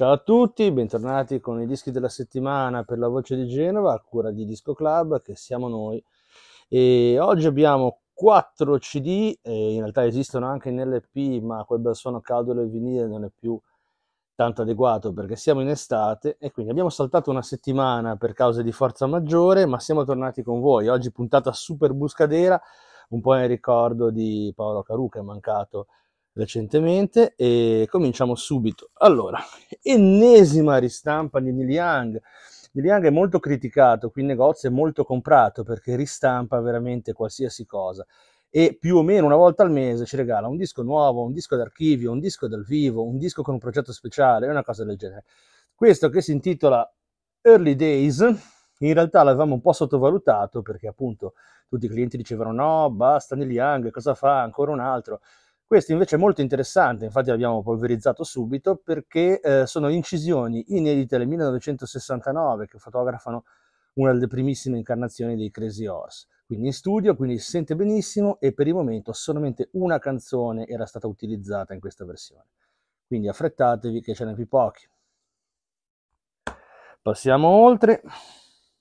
Ciao a tutti, bentornati con i dischi della settimana per la voce di Genova a cura di Disco Club che siamo noi e oggi abbiamo quattro CD, in realtà esistono anche in LP ma quel bel suono caldo del vinile non è più tanto adeguato perché siamo in estate e quindi abbiamo saltato una settimana per cause di forza maggiore ma siamo tornati con voi, oggi puntata super buscadera un po' in ricordo di Paolo Caru che è mancato recentemente e cominciamo subito. Allora, ennesima ristampa di Niliang. Niliang è molto criticato, qui in negozio è molto comprato perché ristampa veramente qualsiasi cosa e più o meno una volta al mese ci regala un disco nuovo, un disco d'archivio, un disco dal vivo, un disco con un progetto speciale, una cosa del genere. Questo che si intitola Early Days, in realtà l'avevamo un po' sottovalutato perché appunto tutti i clienti dicevano no, basta Neil Young, cosa fa, ancora un altro. Questo invece è molto interessante, infatti l'abbiamo polverizzato subito, perché eh, sono incisioni inedite del 1969 che fotografano una delle primissime incarnazioni dei Crazy Horse. Quindi in studio, quindi si sente benissimo e per il momento solamente una canzone era stata utilizzata in questa versione. Quindi affrettatevi che ce ne più pochi. Passiamo oltre.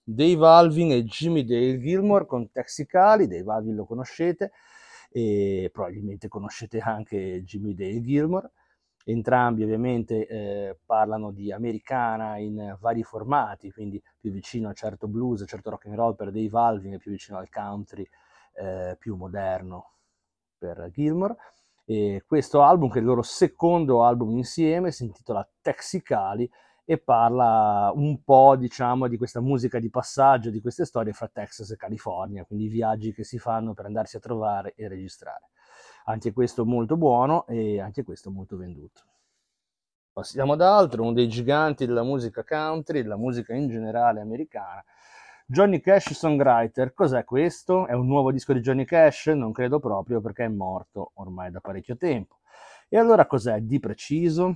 Dave Alvin e Jimmy Dale Gilmore con Texicali, Dave Alvin lo conoscete, e probabilmente conoscete anche Jimmy Dale e Gilmore. Entrambi ovviamente eh, parlano di americana in vari formati, quindi più vicino a certo blues, a certo rock and roll per Dave Alvin e più vicino al country eh, più moderno per Gilmore. E questo album, che è il loro secondo album insieme, si intitola Texicali, e parla un po', diciamo, di questa musica di passaggio, di queste storie fra Texas e California, quindi i viaggi che si fanno per andarsi a trovare e registrare. Anche questo molto buono e anche questo molto venduto. Passiamo ad altro, uno dei giganti della musica country, della musica in generale americana. Johnny Cash Songwriter, cos'è questo? È un nuovo disco di Johnny Cash? Non credo proprio perché è morto ormai da parecchio tempo. E allora cos'è di preciso?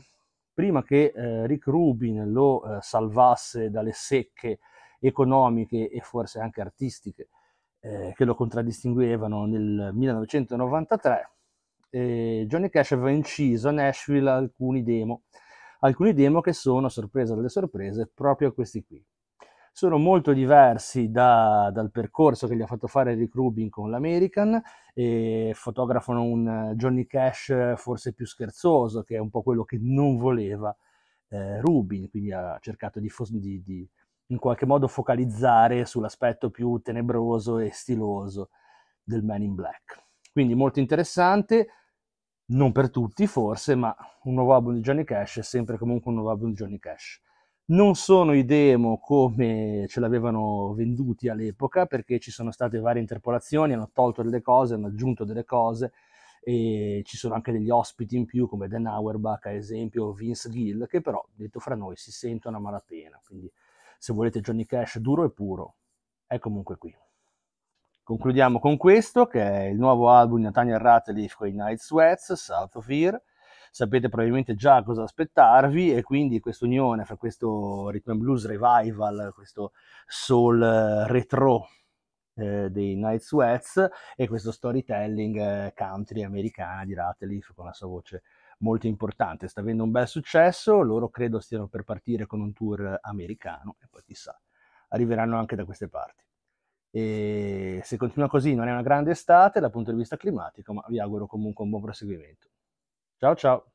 prima che eh, Rick Rubin lo eh, salvasse dalle secche economiche e forse anche artistiche eh, che lo contraddistinguevano nel 1993, Johnny Cash aveva inciso a Nashville alcuni demo, alcuni demo che sono, sorpresa delle sorprese, proprio questi qui sono molto diversi da, dal percorso che gli ha fatto fare Rick Rubin con l'American e fotografano un eh, Johnny Cash eh, forse più scherzoso, che è un po' quello che non voleva eh, Rubin, quindi ha cercato di, di, di in qualche modo focalizzare sull'aspetto più tenebroso e stiloso del Man in Black. Quindi molto interessante, non per tutti forse, ma un nuovo album di Johnny Cash è sempre comunque un nuovo album di Johnny Cash non sono i demo come ce l'avevano venduti all'epoca perché ci sono state varie interpolazioni, hanno tolto delle cose, hanno aggiunto delle cose e ci sono anche degli ospiti in più come Dan Auerbach ad esempio o Vince Gill che però detto fra noi si sentono a malapena quindi se volete Johnny Cash duro e puro è comunque qui concludiamo con questo che è il nuovo album di Nathaniel Ratliff con i Night Sweats South of Here sapete probabilmente già cosa aspettarvi e quindi questa unione fra questo rhythm and blues revival, questo soul eh, retro eh, dei Night Sweats e questo storytelling eh, country americana di Ratliff con la sua voce molto importante. Sta avendo un bel successo, loro credo stiano per partire con un tour americano e poi chissà, arriveranno anche da queste parti. E se continua così non è una grande estate dal punto di vista climatico, ma vi auguro comunque un buon proseguimento. Tchau, tchau.